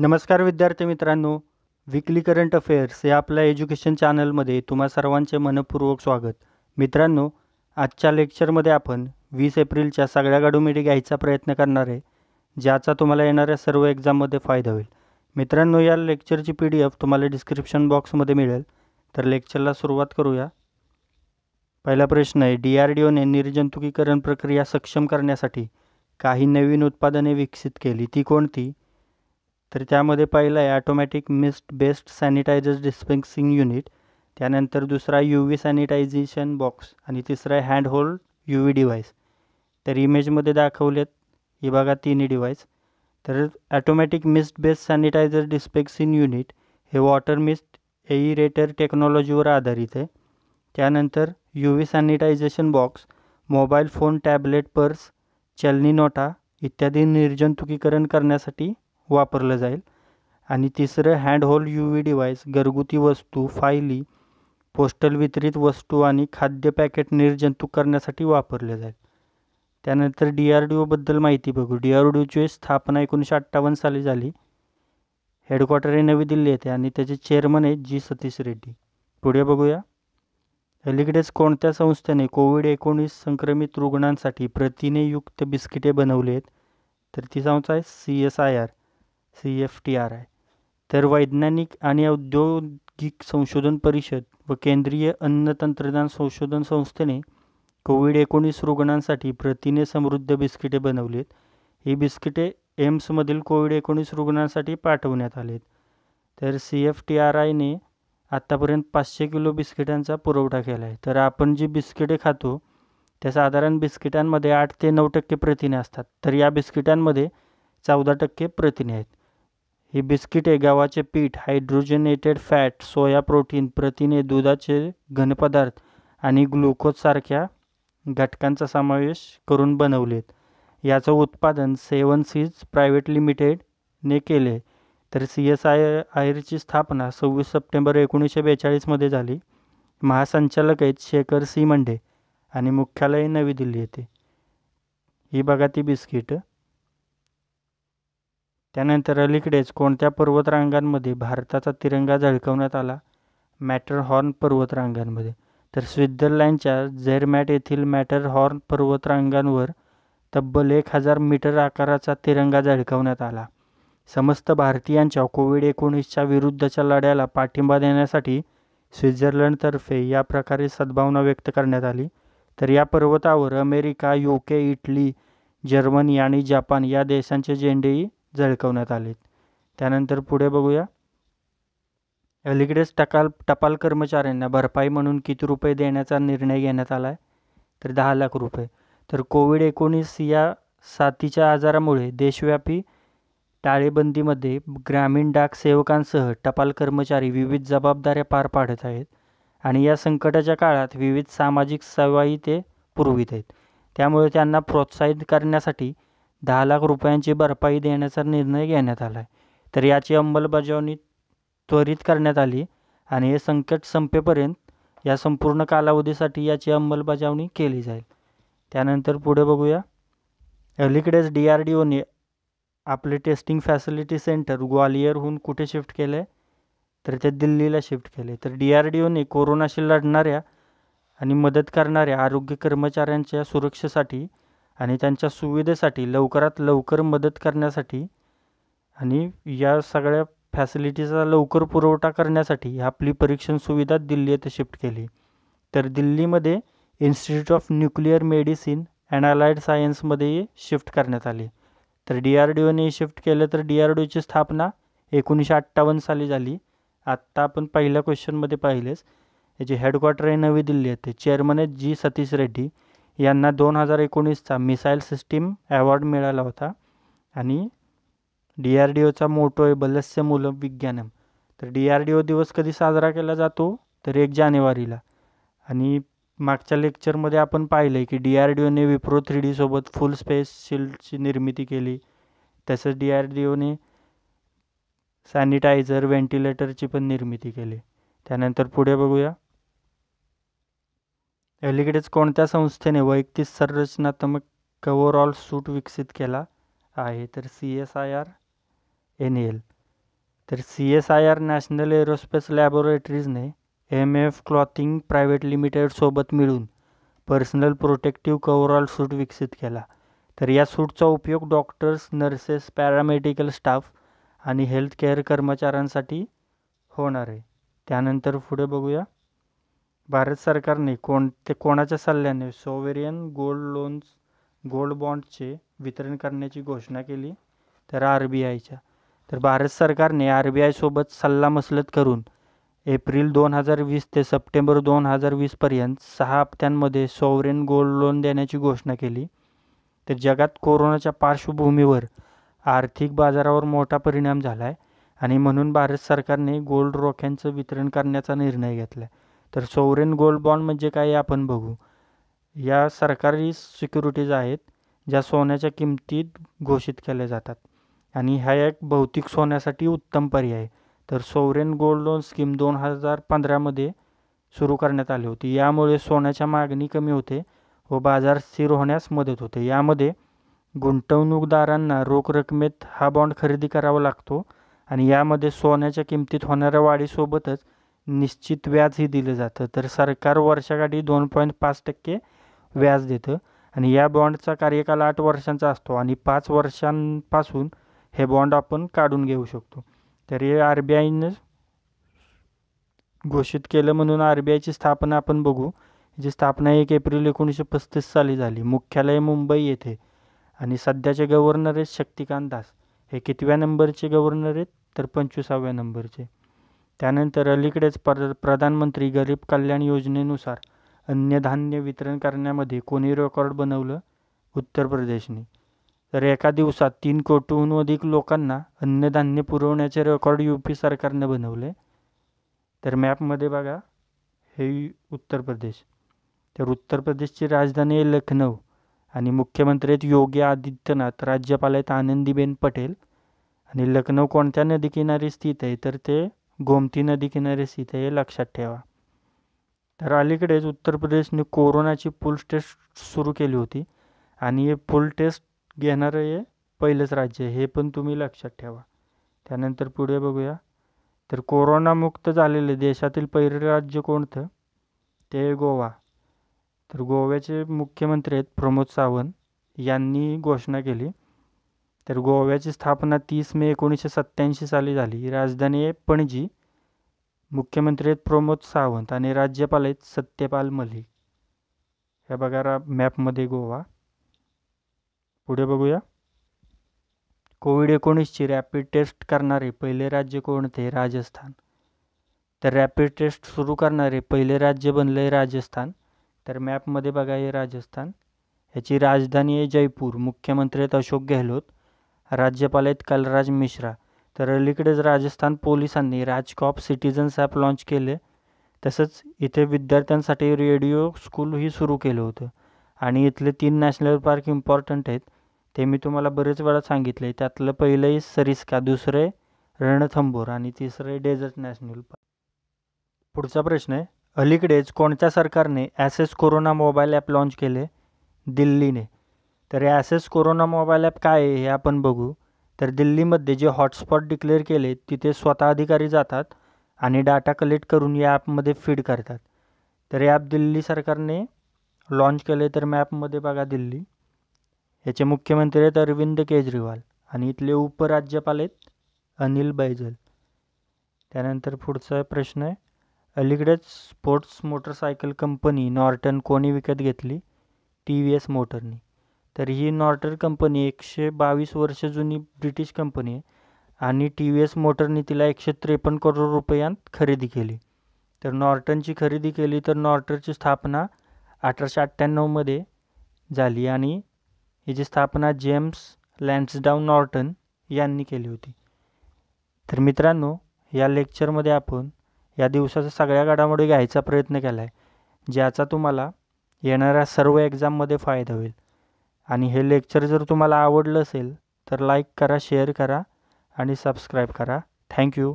नमस्कार विद्यार्थी मित्रांनो विकली करंट अफेअर्स या आपल्या एज्युकेशन चॅनलमध्ये तुम्हा सर्वांचे मनपूर्वक स्वागत मित्रांनो आजच्या लेक्चरमध्ये आपण वीस एप्रिलच्या सगळ्या घडोमेटी घ्यायचा प्रयत्न करणार आहे ज्याचा तुम्हाला येणाऱ्या सर्व एक्झाममध्ये फायदा होईल मित्रांनो या लेक्चरची पी डी एफ तुम्हाला डिस्क्रिप्शन बॉक्समध्ये मिळेल तर लेक्चरला सुरुवात करूया पहिला प्रश्न आहे डी आर डी ओने निर्जंतुकीकरण प्रक्रिया सक्षम करण्यासाठी काही नवीन उत्पादने विकसित केली ती कोणती तर त्यामध्ये पहिलं आहे automatic mist based sanitiser dispensing unit त्यानंतर दुसरा यू व्ही सॅनिटायझेशन बॉक्स आणि तिसरा आहे hand hold U V device तर इमेजमध्ये दाखवलेत हे बघा तिन्ही डिवाईस तर automatic mist based sanitiser dispensing unit हे वॉटर मिस्ट एईरेटर टेक्नॉलॉजीवर आधारित आहे त्यानंतर U V sanitisation box mobile phone tablet purse चलनी नोटा इत्यादी निर्जंतुकीकरण करण्यासाठी वापरलं जाईल आणि तिसरं हँडहोल यू व्ही डिवाइस घरगुती वस्तू फायली पोस्टल वितरित वस्तू आणि खाद्य पॅकेट निर्जंतुक करण्यासाठी वापरले जाईल त्यानंतर डी आर डी ओबद्दल माहिती बघू डी आर डी ओची स्थापना एकोणीसशे अठ्ठावन्न साली झाली हेडक्वार्टर हे नवी दिल्ली येते आणि त्याचे चेअरमन आहेत जी सतीश रेड्डी पुढे बघूया अलीकडेच कोणत्या संस्थेने कोविड एकोणीस संक्रमित रुग्णांसाठी प्रथिनेयुक्त बिस्किटे बनवली आहेत तर ती संस्था आहे C S I R C F T R I तर वैज्ञानिक आणि औद्योगिक संशोधन परिषद व केंद्रीय अन्न तंत्रज्ञान संशोधन संस्थेने कोविड एकोणीस रुग्णांसाठी प्रथिने समृद्ध बिस्किटे बनवली आहेत ही बिस्किटे एम्समधील कोविड एकोणीस रुग्णांसाठी पाठवण्यात आलेत तर सी एफ टी आर आयने आत्तापर्यंत पाचशे किलो बिस्किटांचा पुरवठा केला आहे तर आपण जी बिस्किटे खातो त्या साधारण बिस्किटांमध्ये आठ ते नऊ टक्के प्रथिने असतात तर या बिस्किटांमध्ये चौदा टक्के प्रथिने आहेत ही बिस्किटे गव्हाचे पीठ हायड्रोजनेटेड फॅट सोया प्रोटीन प्रथिने दुधाचे घनपदार्थ आणि ग्लुकोजसारख्या घटकांचा समावेश करून बनवलेत याचं उत्पादन सेवन सीज प्रायव्हेट लिमिटेडने केले तर सी एस आय आयरची स्थापना सव्वीस सप्टेंबर एकोणीसशे बेचाळीसमध्ये झाली महासंचालक आहेत शेखर सी मंडे आणि मुख्यालय नवी दिल्ली येथे ही बघा ती बिस्किटं त्यानंतर अलीकडेच कोणत्या पर्वतरांगांमध्ये भारताचा तिरंगा झळकवण्यात आला मॅटरहॉर्न पर्वतरांगांमध्ये तर स्वित्झर्लंडच्या झेरमॅट येथील मॅटरहॉर्न पर्वतरांगांवर तब्बल एक हजार मीटर आकाराचा तिरंगा झळकवण्यात आला समस्त भारतीयांच्या कोविड एकोणीसच्या विरुद्धच्या लढ्याला पाठिंबा देण्यासाठी स्वित्झर्लंडतर्फे या प्रकारे सद्भावना व्यक्त करण्यात आली तर या पर्वतावर अमेरिका युके इटली जर्मनी आणि जपान या देशांचे झेंडेही झळकवण्यात आले त्यानंतर पुढे बघूया अलीकडेच टकाल टपाल कर्मचाऱ्यांना भरपाई म्हणून किती रुपये देण्याचा निर्णय घेण्यात आला आहे तर दहा लाख रुपये तर कोविड एकोणीस या साथीच्या आजारामुळे देशव्यापी टाळेबंदीमध्ये ग्रामीण डाक सेवकांसह टपाल कर्मचारी विविध जबाबदाऱ्या पार पाडत आहेत आणि या संकटाच्या काळात विविध सामाजिक सेवाही ते पुरवित आहेत त्यामुळे त्यांना प्रोत्साहित करण्यासाठी दहा लाख रुपयांची भरपाई देण्याचा निर्णय घेण्यात आला आहे तर याची अंमलबजावणी त्वरित करण्यात आली आणि हे संकट संपेपर्यंत या संपूर्ण कालावधीसाठी याची अंमलबजावणी केली जाईल त्यानंतर पुढे बघूया अलीकडेच डी आर डी ओने आपले टेस्टिंग फॅसिलिटी सेंटर ग्वालियरहून कुठे शिफ्ट केले तर ते दिल्लीला शिफ्ट केले तर डी आर डी ओने कोरोनाशी लढणाऱ्या आणि मदत करणाऱ्या आरोग्य कर्मचाऱ्यांच्या सुरक्षेसाठी आणि त्यांच्या सुविधेसाठी लवकरात लवकर मदत करण्यासाठी आणि या सगळ्या फॅसिलिटीचा लवकर पुरवठा करण्यासाठी आपली परीक्षण सुविधा दिल्ली येथे शिफ्ट केली तर दिल्लीमध्ये institute of nuclear medicine and allied सायन्समध्येही शिफ्ट करण्यात आली तर डी आर डी ओने शिफ्ट केलं तर डी आर डी स्थापना एकोणीसशे अठ्ठावन्न साली झाली आत्ता आपण पहिल्या क्वेश्चनमध्ये पाहिलेच याचे हेडक्वार्टर आहे नवी दिल्ली येथे चेअरमन आहे जी सतीश रेड्डी यांना दोन हजार एकोणीसचा मिसाईल सिस्टीम अवॉर्ड मिळाला होता आणि डी आर डी ओचा मोटो आहे बलस्य मूल विज्ञानम तर डी आर डी ओ दिवस कधी साजरा केला जातो तर एक जानेवारीला आणि मागच्या लेक्चरमध्ये आपण पाहिलं आहे की डी आर डी ओने विप्रो थ्री डीसोबत फुल स्पेस शिल्डची निर्मिती केली तसंच डी आर डी ओने सॅनिटायझर व्हेंटिलेटरची पण निर्मिती केली त्यानंतर पुढे बघूया अलीकडेच कोणत्या संस्थेने वैयक्तिक संरचनात्मक कवरऑल सूट विकसित केला आहे तर C S I R N L तर C S I R national aerospace लॅबोरेटरीजने एम एफ क्लॉथिंग प्रायव्हेट लिमिटेडसोबत मिळून पर्सनल प्रोटेक्टिव्ह कवरऑल सूट विकसित केला तर या सूटचा उपयोग डॉक्टर्स नर्सेस पॅरामेडिकल स्टाफ आणि हेल्थ केअर कर्मचाऱ्यांसाठी होणार आहे त्यानंतर पुढे बघूया भारत सरकारने कोण ते कोणाच्या सल्ल्याने सोवेरियन गोल्ड लोन्स गोल्ड बॉन्डचे वितरण करण्याची घोषणा केली तर आर बी आयच्या तर भारत सरकारने आर बी आयसोबत सल्लामसलत करून एप्रिल दोन हजार वीस ते सप्टेंबर दोन हजार वीसपर्यंत सहा हप्त्यांमध्ये सॉवरेन गोल्ड लोन देण्याची घोषणा केली तर जगात कोरोनाच्या पार्श्वभूमीवर आर्थिक बाजारावर मोठा परिणाम झाला आहे आणि म्हणून भारत सरकारने गोल्ड रोख्यांचं वितरण करण्याचा निर्णय घेतला आहे तर सोवरेन गोल्ड बॉन्ड म्हणजे काय आपण बघू या सरकारी सिक्युरिटीज आहेत ज्या सोन्याच्या किमतीत घोषित केल्या जातात आणि ह्या एक भौतिक सोन्यासाठी उत्तम पर्याय तर सोवरेन गोल्ड लोन स्कीम दोन हजार पंधरामध्ये सुरू करण्यात आली होती यामुळे सोन्याच्या मागणी कमी होते व बाजार स्थिर होण्यास मदत होते यामध्ये गुंतवणूकदारांना रोख रकमेत हा बॉन्ड खरेदी करावा लागतो आणि यामध्ये सोन्याच्या किमतीत होणाऱ्या वाढीसोबतच निश्चित व्याजही दिलं जातं तर सरकार वर्षाकाठी दोन पॉईंट पाच टक्के व्याज देतं आणि या बॉन्डचा कार्यकाल आठ वर्षांचा असतो आणि पाच वर्षांपासून हे बॉन्ड आपण काढून घेऊ शकतो तर हे आर बी आयनं घोषित केलं म्हणून आर बी आयची स्थापना आपण बघू जी स्थापना एक एप्रिल एकोणीसशे पस्तीस साली झाली मुख्यालय मुंबई येथे आणि सध्याचे गव्हर्नर आहेत शक्तिकांत दास हे कितव्या नंबरचे गव्हर्नर आहेत तर पंचवीसाव्या नंबरचे त्यानंतर अलीकडेच पर प्रधानमंत्री गरीब कल्याण योजनेनुसार अन्नधान्य वितरण करण्यामध्ये कोणी रेकॉर्ड बनवलं उत्तर प्रदेशने तर एका दिवसात तीन कोटीहून अधिक लोकांना अन्नधान्य पुरवण्याचे रेकॉर्ड यू पी सरकारनं बनवले तर मॅपमध्ये बघा हे उत्तर प्रदेश तर उत्तर प्रदेशची राजधानी आहे लखनौ आणि मुख्यमंत्री आहेत योगी आदित्यनाथ राज्यपाल आहेत आनंदीबेन पटेल आणि लखनौ कोणत्या नदीकिनारी स्थित आहे तर ते गोमती नदीकिनारी स्थित हे लक्षात ठेवा तर अलीकडेच उत्तर प्रदेशने कोरोनाची पूल टेस्ट सुरू केली होती आणि हे पूल टेस्ट घेणारं हे पहिलंच राज्य आहे हे पण तुम्ही लक्षात ठेवा त्यानंतर पुढे बघूया तर कोरोनामुक्त झालेले देशातील पहिले राज्य कोणतं ते गोवा तर गोव्याचे मुख्यमंत्री आहेत प्रमोद सावंत यांनी घोषणा केली तर गोव्याची स्थापना तीस मे एकोणीसशे सत्त्याऐंशी साली झाली राजधानी आहे पणजी मुख्यमंत्री आहेत प्रमोद सावंत आणि राज्यपाल आहेत सत्यपाल मलिक ह्या बघा रा मॅपमध्ये गोवा पुढे बघूया कोविड एकोणीसची रॅपिड टेस्ट करणारे पहिले राज्य कोणते राजस्थान तर रॅपिड टेस्ट सुरू करणारे पहिले राज्य बनले राजस्थान तर मॅपमध्ये बघा हे राजस्थान याची राजधानी आहे जयपूर मुख्यमंत्री आहेत अशोक गेहलोत राज्यपाल आहेत कलराज मिश्रा तर अलीकडेच राजस्थान पोलिसांनी राजकॉप सिटिझन्स ॲप लाँच केले तसंच इथे विद्यार्थ्यांसाठी रेडिओ स्कूलही सुरू केलं होतं आणि इथले तीन नॅशनल पार्क इम्पॉर्टंट आहेत ते मी तुम्हाला बरेच वेळा सांगितले त्यातलं पहिलंही सरिस्का दुसरं रणथंबोर आणि तिसरं आहे डेझर्ट नॅशनल पार्क पुढचा प्रश्न आहे अलीकडेच कोणत्या सरकारने assess corona mobile app launch केले दिल्लीने तर ॲसेस कोरोना मोबाईल ॲप काय आहे हे आपण बघू तर दिल्लीमध्ये जे हॉटस्पॉट डिक्लेअर केले तिथे स्वतः अधिकारी जातात आणि डाटा कलेक्ट करून या ॲपमध्ये फीड करतात तर हे ॲप दिल्ली सरकारने लॉन्च केले तर मॅपमध्ये बघा दिल्ली याचे मुख्यमंत्री आहेत अरविंद केजरीवाल आणि इथले उपराज्यपाल आहेत अनिल बैजल त्यानंतर पुढचा प्रश्न आहे अलीकडेच स्पोर्ट्स मोटरसायकल कंपनी नॉर्टन कोणी विकत घेतली टी व्ही एस मोटरनी तर ही नॉर्टर कंपनी एकशे बावीस वर्ष जुनी ब्रिटिश कंपनी आहे आणि टी व्ही एस मोटरने तिला एकशे त्रेपन्न करोड रुपयांत खरेदी केली तर नॉर्टनची खरेदी केली तर नॉर्टरची स्थापना अठराशे अठ्ठ्याण्णवमध्ये झाली आणि हिची स्थापना जेम्स लँड्सडाऊन नॉर्टन यांनी केली होती तर मित्रांनो या लेक्चरमध्ये आपण या दिवसाचा सगळ्या घडामोडी घ्यायचा प्रयत्न केला आहे ज्याचा तुम्हाला येणाऱ्या सर्व एक्झाममध्ये फायदा होईल आणि हे लेक्चर जर तुम्हाला आवडलं असेल तर लाईक करा शेअर करा आणि सबस्क्राईब करा थँक्यू